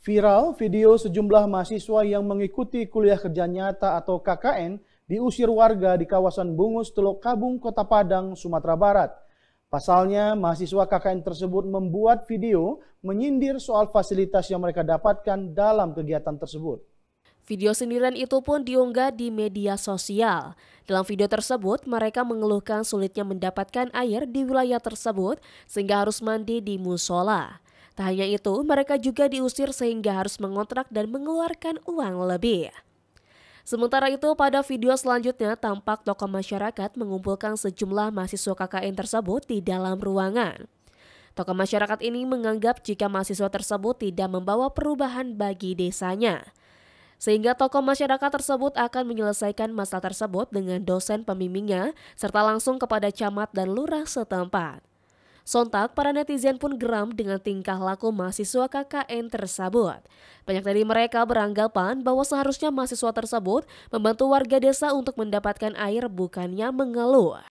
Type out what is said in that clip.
Viral video sejumlah mahasiswa yang mengikuti kuliah kerja nyata atau KKN diusir warga di kawasan Bungus Teluk Kabung, Kota Padang, Sumatera Barat. Pasalnya, mahasiswa KKN tersebut membuat video menyindir soal fasilitas yang mereka dapatkan dalam kegiatan tersebut. Video sendirian itu pun diunggah di media sosial. Dalam video tersebut, mereka mengeluhkan sulitnya mendapatkan air di wilayah tersebut sehingga harus mandi di musola. Tak hanya itu, mereka juga diusir sehingga harus mengontrak dan mengeluarkan uang lebih. Sementara itu, pada video selanjutnya tampak tokoh masyarakat mengumpulkan sejumlah mahasiswa KKN tersebut di dalam ruangan. Tokoh masyarakat ini menganggap jika mahasiswa tersebut tidak membawa perubahan bagi desanya. Sehingga tokoh masyarakat tersebut akan menyelesaikan masalah tersebut dengan dosen pembimbingnya serta langsung kepada camat dan lurah setempat. Sontak, para netizen pun geram dengan tingkah laku mahasiswa KKN tersebut. Banyak dari mereka beranggapan bahwa seharusnya mahasiswa tersebut membantu warga desa untuk mendapatkan air bukannya mengeluh.